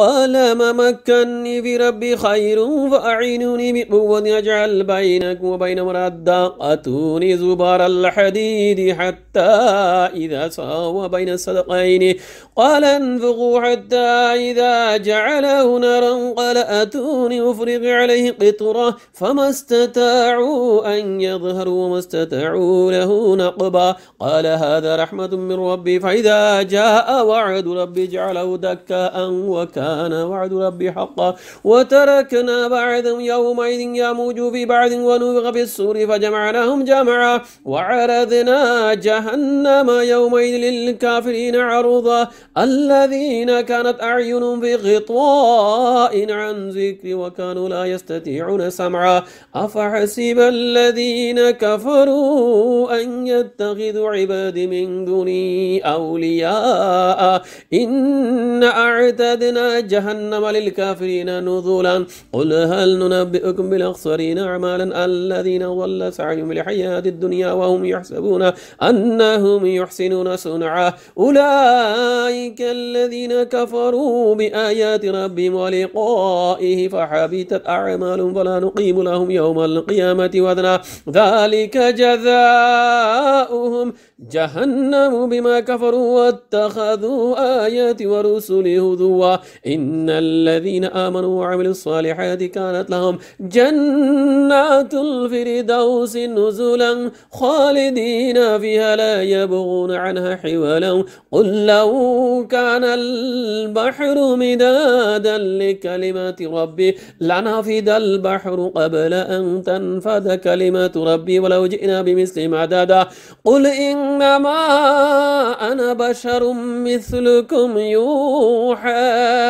قال ما مكني في ربي خير فأعينوني بقوة أجعل بينك وبين مرادة أتوني زبر الحديد حتى إذا ساوى بين الصدقين قال انفقوا حتى إذا جعله نارا قال أتوني أفرغ عليه قطرة فما استطاعوا أن يظهروا وما استطاعوا له نقبا قال هذا رحمة من ربي فإذا جاء وعد ربي جعله دكاء وكاء كان وعد ربي حقا وتركنا بعدهم يومئذ يموج في بعد ونفخ في السور فجمعناهم جمعا وعرضنا جهنم يومئذ للكافرين عرضا الذين كانت أعينهم في غطاء عن ذكري وكانوا لا يستطيعون سمعا أفحسب الذين كفروا أن يتخذوا عبادي من دوني أولياء إن أعتدنا جهنم للكافرين نزولا قل هل ننبئكم بالأخسرين أعمالا الذين ضل سعيهم لحياة الدنيا وهم يحسبون أنهم يحسنون صنعا أولئك الذين كفروا بآيات ربهم ولقائه فحبطت أعمالهم فلا نقيم لهم يوم القيامة وذنا ذلك جزاؤهم جهنم بما كفروا واتخذوا آيات ورسله هزوا إن الذين آمنوا وعملوا الصالحات كانت لهم جنات الفردوس نزلا خالدين فيها لا يبغون عنها حولا قل لو كان البحر مدادا لكلمات ربي لنفد البحر قبل أن تنفد كلمات ربي ولو جئنا بمثل معدادا قل إنما أنا بشر مثلكم يوحى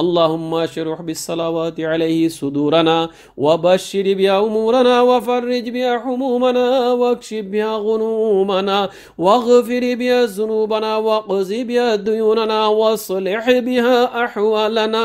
اللهم اشرح بالصلوات عليه صدورنا وبشر بها أمورنا وفرج بها حمومنا واكشف بها غنومنا واغفر بها ذنوبنا واقض بها ديوننا واصلح بها أحوالنا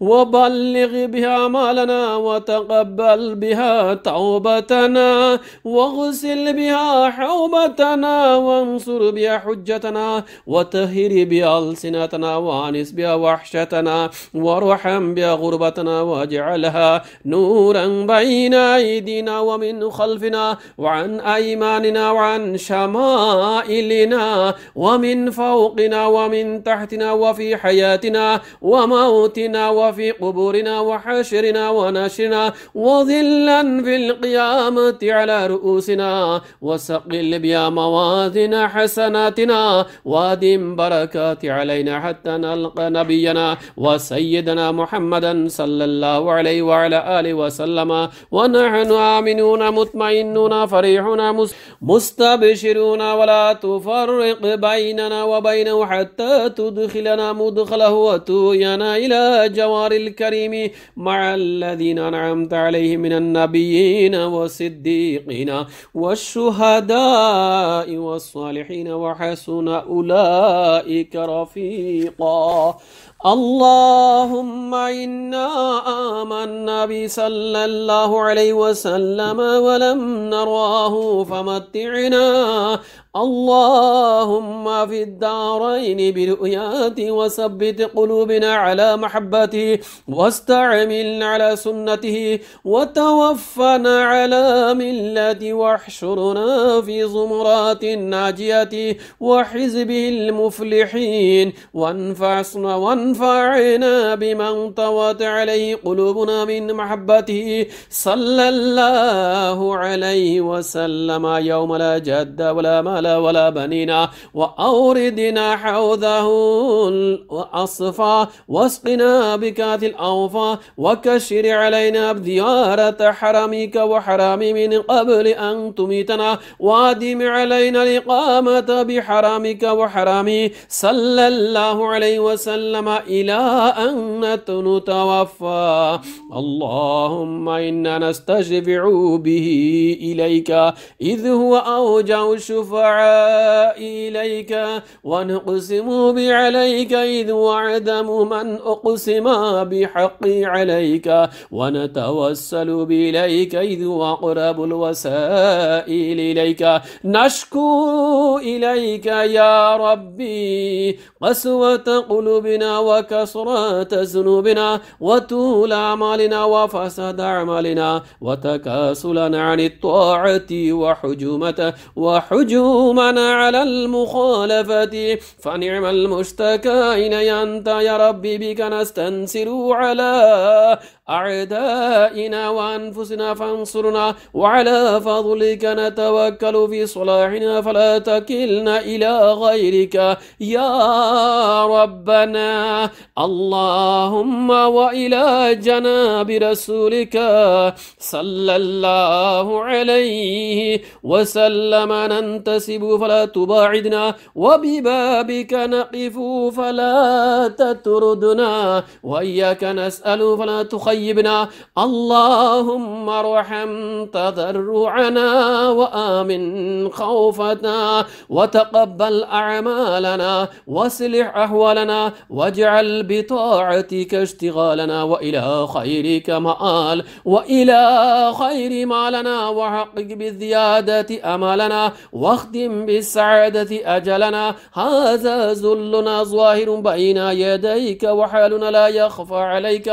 وبلغ بها مالنا وتقبل بها توبتنا واغسل بها حوبتنا وانصر بها حجتنا وطهر بها ألسنتنا وانس بها وحشتنا وارحم بها غربتنا واجعلها نورا بين أيدينا ومن خلفنا وعن أيماننا وعن شمائلنا ومن فوقنا ومن تحتنا وفي حياتنا وموتنا وفي قبورنا وحشرنا ونشرنا وظلا في القيامة على رؤوسنا وسقل بيا موازن حسناتنا وادم بركات علينا حتى نلقى نبينا وس سيدنا محمدا صلى الله عليه وعلى آله وسلم ونحن آمنون مطمئنون فرحون مستبشرون ولا تفرق بيننا وبينه حتى تدخلنا مدخله وتوينا إلى جوار الكريم مع الذين أنعمت عليهم من النبيين والصديقين والشهداء والصالحين وحسن أولئك رفيقا اللهم إنا آمنا صلى الله عليه وسلم ولم نراه فمتعنا اللهم في الدارين برؤيات وثبت قلوبنا على محبته واستعملنا على سنته وتوفنا على ملة واحشرنا في زمرات الناجية وحزبه المفلحين وانفعنا وانفعنا بمن طوت عليه قلوبنا من محبته صلى الله عليه وسلم يوم لا جد ولا مال ولا ولا بنينا وأوردنا حوضه الأصفى واسقنا بكات الأوفى وكشر علينا بديارة حرمك وحرامي من قبل أن تميتنا وادم علينا الإقامة بحرامك وحرامي صلى الله عليه وسلم إلى أن نتوفى اللهم إنا نستشفع به إليك إذ هو أوجع الشفاعة إليك ونقسم بعليك إذ وعدم من أقسم بحقي عليك ونتوسل بإليك إذ وقرب الوسائل إليك نشكو إليك يا ربي قسوة قلوبنا وكسرة ذنوبنا وطول أعمالنا وفساد أعمالنا وتكاسلا عن الطاعة وحجومة وحجومة ملوما على المخالفة فنعم المشتكين أنت يا ربي بك نستنصر على أعدائنا وأنفسنا فانصرنا وعلى فضلك نتوكل في صلاحنا فلا تكلنا إلى غيرك يا ربنا اللهم وإلى جناب رسولك صلى الله عليه وسلم ننتسب تحسبه فلا تباعدنا وببابك نقف فلا تطردنا وإياك نسأل فلا تخيبنا اللهم ارحم تضرعنا وآمن خوفتنا وتقبل أعمالنا واصلح أحوالنا واجعل بطاعتك اشتغالنا وإلى خيرك مآل وإلى خير مالنا وحقق بالزيادة أمالنا واختم عليهم بالسعادة أجلنا هذا ذلنا ظاهر بين يديك وحالنا لا يخفى عليك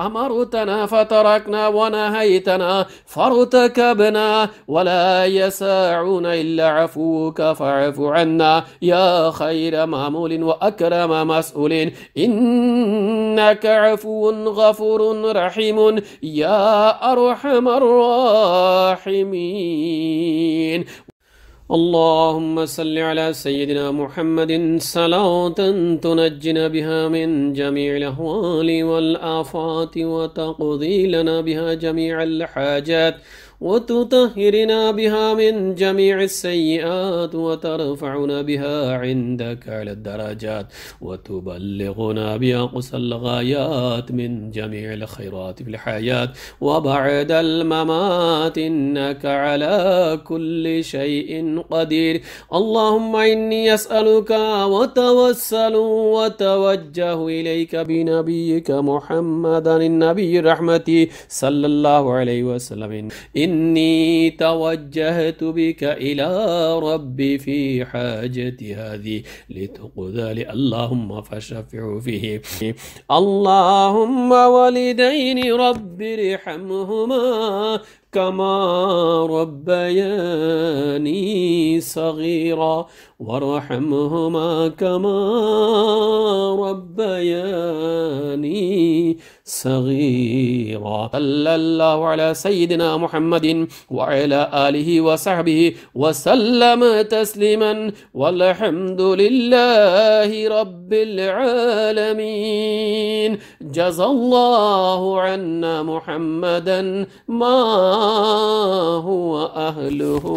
أمرتنا فتركنا ونهيتنا فارتكبنا ولا يساعون إلا عفوك فاعف عنا يا خير مامول وأكرم مسؤول إنك عفو غفور رحيم يا أرحم الراحمين اللهم صل على سيدنا محمد صلاة تنجنا بها من جميع الأهوال والآفات وتقضي لنا بها جميع الحاجات وتطهرنا بها من جميع السيئات وترفعنا بها عندك على الدرجات وتبلغنا بأقصى الغايات من جميع الخيرات في الحياة وبعد الممات إنك على كل شيء قدير اللهم إني أسألك وتوسل وتوجه إليك بنبيك محمد النبي الرحمة صلى الله عليه وسلم إني توجهت بك إلى ربي في حاجة هذه لتقضى لي اللهم فشفع فيه اللهم والدين ربي ارحمهما كما ربياني صغيرا وارحمهما كما ربياني صغيرا صلى الله على سيدنا محمد وعلى آله وصحبه وسلم تسليما والحمد لله رب العالمين جزى الله عنا محمدا ما هو أهله